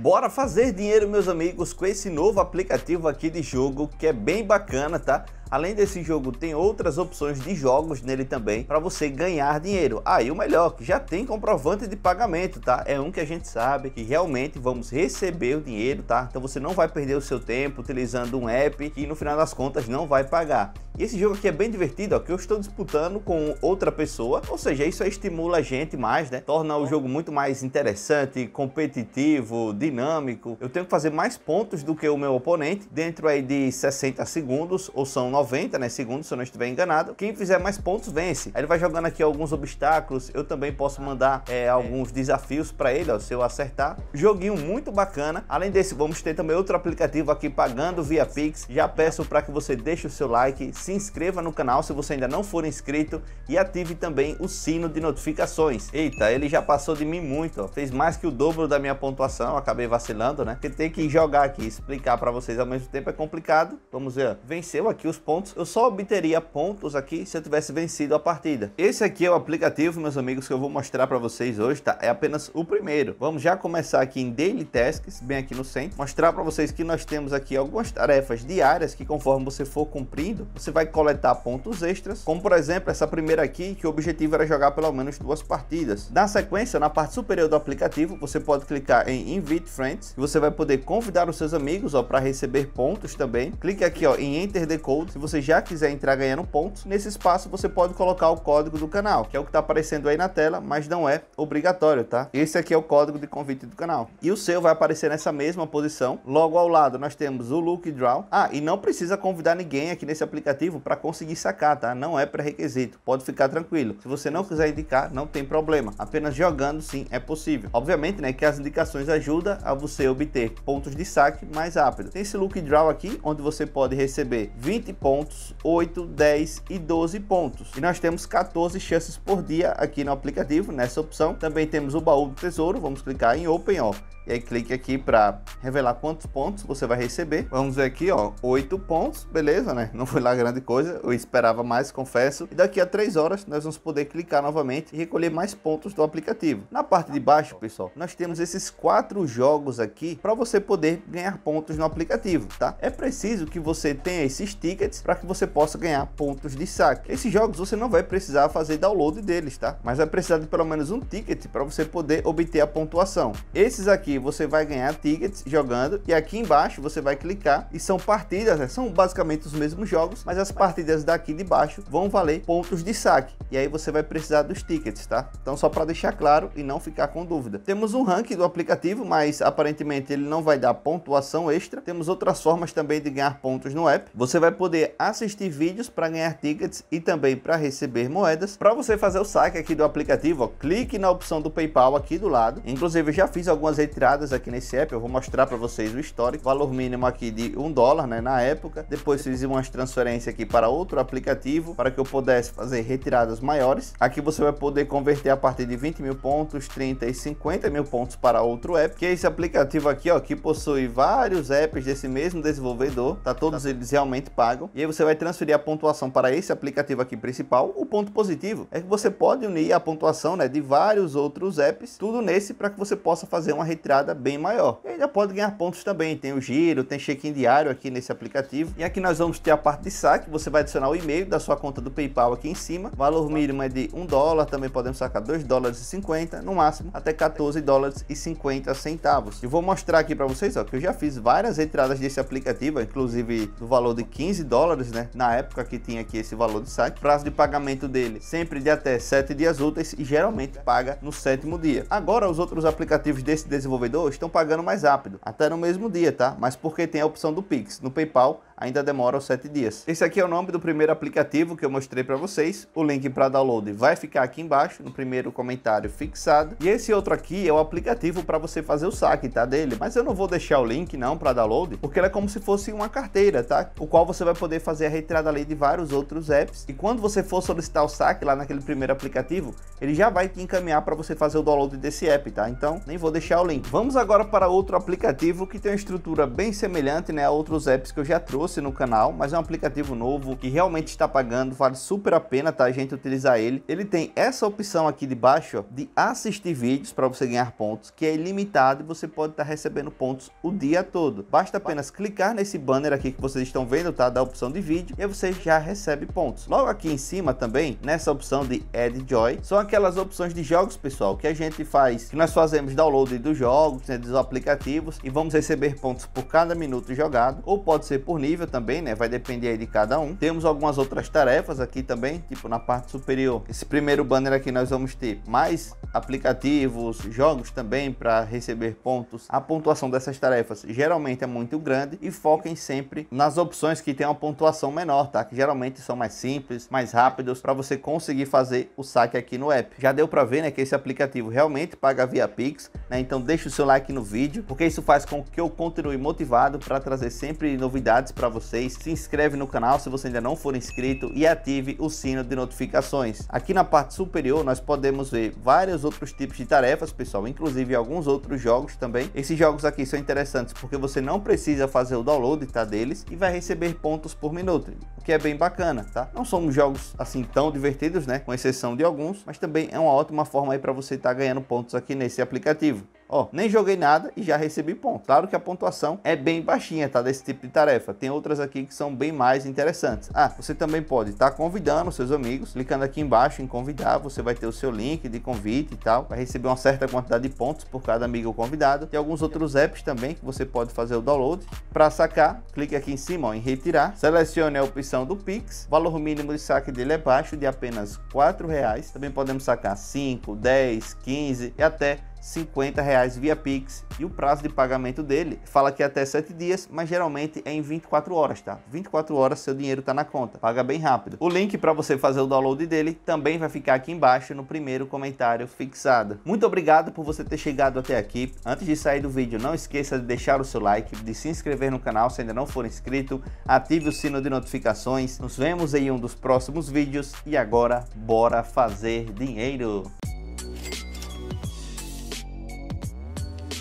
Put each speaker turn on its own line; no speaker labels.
Bora fazer dinheiro, meus amigos, com esse novo aplicativo aqui de jogo que é bem bacana, tá? Além desse jogo, tem outras opções de jogos nele também para você ganhar dinheiro. Aí ah, o melhor, que já tem comprovante de pagamento, tá? É um que a gente sabe que realmente vamos receber o dinheiro, tá? Então você não vai perder o seu tempo utilizando um app que no final das contas não vai pagar. E esse jogo aqui é bem divertido, ó, que eu estou disputando com outra pessoa, ou seja, isso estimula a gente mais, né? Torna o jogo muito mais interessante, competitivo, dinâmico. Eu tenho que fazer mais pontos do que o meu oponente dentro aí de 60 segundos, ou são 90, né, segundos, se eu não estiver enganado. Quem fizer mais pontos vence. Aí ele vai jogando aqui alguns obstáculos, eu também posso mandar é, alguns desafios para ele, ó, se eu acertar. Joguinho muito bacana. Além desse, vamos ter também outro aplicativo aqui pagando via Pix. Já peço para que você deixe o seu like, se inscreva no canal se você ainda não for inscrito e ative também o sino de notificações. Eita, ele já passou de mim muito, ó. fez mais que o dobro da minha pontuação, acabei vacilando, né? Porque tem que jogar aqui, explicar para vocês ao mesmo tempo é complicado. Vamos ver, ó. venceu aqui os pontos. Eu só obteria pontos aqui se eu tivesse vencido a partida. Esse aqui é o aplicativo, meus amigos, que eu vou mostrar para vocês hoje, tá? É apenas o primeiro. Vamos já começar aqui em Daily Tasks, bem aqui no centro. Mostrar para vocês que nós temos aqui algumas tarefas diárias que conforme você for cumprindo, você vai coletar pontos extras. Como por exemplo, essa primeira aqui, que o objetivo era jogar pelo menos duas partidas. Na sequência, na parte superior do aplicativo, você pode clicar em Invite Friends. E você vai poder convidar os seus amigos, ó, para receber pontos também. Clique aqui, ó, em Enter the Code se você já quiser entrar ganhando pontos, nesse espaço você pode colocar o código do canal, que é o que está aparecendo aí na tela, mas não é obrigatório, tá? Esse aqui é o código de convite do canal. E o seu vai aparecer nessa mesma posição. Logo ao lado nós temos o Look Draw. Ah, e não precisa convidar ninguém aqui nesse aplicativo para conseguir sacar, tá? Não é pré-requisito, pode ficar tranquilo. Se você não quiser indicar, não tem problema. Apenas jogando sim é possível. Obviamente, né, que as indicações ajudam a você obter pontos de saque mais rápido. Tem esse Look Draw aqui, onde você pode receber 20 pontos pontos, 8, 10 e 12 pontos. E nós temos 14 chances por dia aqui no aplicativo, nessa opção. Também temos o baú do tesouro, vamos clicar em Open, ó. E aí clique aqui para revelar quantos pontos você vai receber. Vamos ver aqui, ó, 8 pontos, beleza, né? Não foi lá grande coisa, eu esperava mais, confesso. E daqui a 3 horas nós vamos poder clicar novamente e recolher mais pontos do aplicativo. Na parte de baixo, pessoal, nós temos esses quatro jogos aqui para você poder ganhar pontos no aplicativo, tá? É preciso que você tenha esses tickets para que você possa ganhar pontos de saque. Esses jogos você não vai precisar fazer download deles, tá? Mas vai precisar de pelo menos um ticket para você poder obter a pontuação. Esses aqui você vai ganhar tickets jogando e aqui embaixo você vai clicar e são partidas, né? são basicamente os mesmos jogos, mas as partidas daqui de baixo vão valer pontos de saque e aí você vai precisar dos tickets, tá? Então só para deixar claro e não ficar com dúvida. Temos um ranking do aplicativo, mas aparentemente ele não vai dar pontuação extra. Temos outras formas também de ganhar pontos no app. Você vai poder assistir vídeos para ganhar tickets e também para receber moedas. Para você fazer o saque aqui do aplicativo, ó, clique na opção do PayPal aqui do lado. Inclusive eu já fiz algumas retirada indicadas aqui nesse app. Eu vou mostrar para vocês o histórico. Valor mínimo aqui de um dólar, né, na época. Depois fiz umas transferências aqui para outro aplicativo para que eu pudesse fazer retiradas maiores. Aqui você vai poder converter a partir de 20 mil pontos, 30 e 50 mil pontos para outro app. Que é esse aplicativo aqui, ó, que possui vários apps desse mesmo desenvolvedor. Tá todos tá. eles realmente pagam. E aí você vai transferir a pontuação para esse aplicativo aqui principal. O ponto positivo é que você pode unir a pontuação, né, de vários outros apps, tudo nesse para que você possa fazer uma retirada entrada bem maior. E ainda pode ganhar pontos também, tem o giro, tem check-in diário aqui nesse aplicativo. E aqui nós vamos ter a parte de saque, você vai adicionar o e-mail da sua conta do PayPal aqui em cima. O valor mínimo é de 1 dólar, também podemos sacar 2 dólares e 50, no máximo até 14 dólares e 50 centavos. E vou mostrar aqui para vocês, ó, que eu já fiz várias entradas desse aplicativo, inclusive do valor de 15 dólares, né? Na época que tinha aqui esse valor de saque. Prazo de pagamento dele sempre de até 7 dias úteis e geralmente paga no sétimo dia. Agora os outros aplicativos desse desenvolvimento desenvolvedor estão pagando mais rápido, até no mesmo dia, tá? Mas porque tem a opção do Pix. No PayPal ainda os 7 dias. Esse aqui é o nome do primeiro aplicativo que eu mostrei para vocês. O link para download vai ficar aqui embaixo, no primeiro comentário fixado. E esse outro aqui é o aplicativo para você fazer o saque, tá, dele? Mas eu não vou deixar o link não para download, porque ele é como se fosse uma carteira, tá? O qual você vai poder fazer a retirada ali de vários outros apps. E quando você for solicitar o saque lá naquele primeiro aplicativo, ele já vai te encaminhar para você fazer o download desse app, tá? Então, nem vou deixar o link. Vamos agora para outro aplicativo que tem uma estrutura bem semelhante, né, a outros apps que eu já trouxe trouxe no canal, mas é um aplicativo novo que realmente está pagando, vale super a pena, tá? A gente utilizar ele. Ele tem essa opção aqui de baixo, ó, de assistir vídeos para você ganhar pontos, que é ilimitado e você pode estar tá recebendo pontos o dia todo. Basta apenas clicar nesse banner aqui que vocês estão vendo, tá? Da opção de vídeo e você já recebe pontos. Logo aqui em cima também, nessa opção de Add Joy, são aquelas opções de jogos, pessoal, que a gente faz, que nós fazemos download dos jogos, né, dos aplicativos e vamos receber pontos por cada minuto jogado ou pode ser por nível nível também, né? Vai depender aí de cada um. Temos algumas outras tarefas aqui também, tipo na parte superior. Esse primeiro banner aqui nós vamos ter mais aplicativos, jogos também para receber pontos. A pontuação dessas tarefas geralmente é muito grande e foquem sempre nas opções que tem uma pontuação menor, tá? Que geralmente são mais simples, mais rápidos para você conseguir fazer o saque aqui no app. Já deu para ver, né, que esse aplicativo realmente paga via Pix, né? Então deixa o seu like no vídeo, porque isso faz com que eu continue motivado para trazer sempre novidades para para vocês, se inscreve no canal se você ainda não for inscrito e ative o sino de notificações. Aqui na parte superior nós podemos ver vários outros tipos de tarefas, pessoal, inclusive alguns outros jogos também. Esses jogos aqui são interessantes porque você não precisa fazer o download tá, deles e vai receber pontos por minuto, o que é bem bacana, tá? Não são jogos assim tão divertidos, né? Com exceção de alguns, mas também é uma ótima forma aí para você estar tá ganhando pontos aqui nesse aplicativo. Ó, nem joguei nada e já recebi ponto. Claro que a pontuação é bem baixinha, tá? Desse tipo de tarefa. Tem outras aqui que são bem mais interessantes. Ah, você também pode estar tá convidando seus amigos, clicando aqui embaixo em convidar, você vai ter o seu link de convite e tal. Vai receber uma certa quantidade de pontos por cada amigo convidado. Tem alguns outros apps também que você pode fazer o download. Para sacar, clique aqui em cima ó, em retirar, selecione a opção do Pix. O valor mínimo de saque dele é baixo, de apenas R$ reais. Também podemos sacar 5, 10, 15 e até 50 reais via Pix e o prazo de pagamento dele fala que é até 7 dias, mas geralmente é em 24 horas, tá? 24 horas seu dinheiro tá na conta, paga bem rápido. O link para você fazer o download dele também vai ficar aqui embaixo no primeiro comentário fixado. Muito obrigado por você ter chegado até aqui. Antes de sair do vídeo, não esqueça de deixar o seu like, de se inscrever no canal se ainda não for inscrito, ative o sino de notificações. Nos vemos em um dos próximos vídeos e agora bora fazer dinheiro.